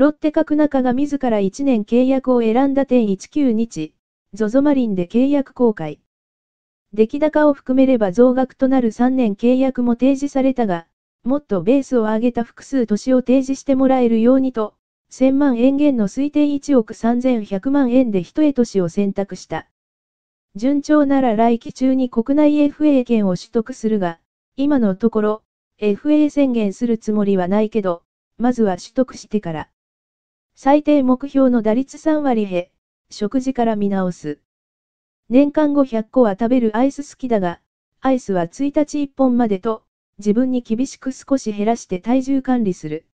ロッテ角中が自ら1年契約を選んだ点19日、ZOZO マリンで契約公開。出来高を含めれば増額となる3年契約も提示されたが、もっとベースを上げた複数年を提示してもらえるようにと、1000万円減の推定1億3100万円で一重年を選択した。順調なら来期中に国内 FA 権を取得するが、今のところ、FA 宣言するつもりはないけど、まずは取得してから。最低目標の打率3割減、食事から見直す。年間5 0 0個は食べるアイス好きだが、アイスは1日1本までと、自分に厳しく少し減らして体重管理する。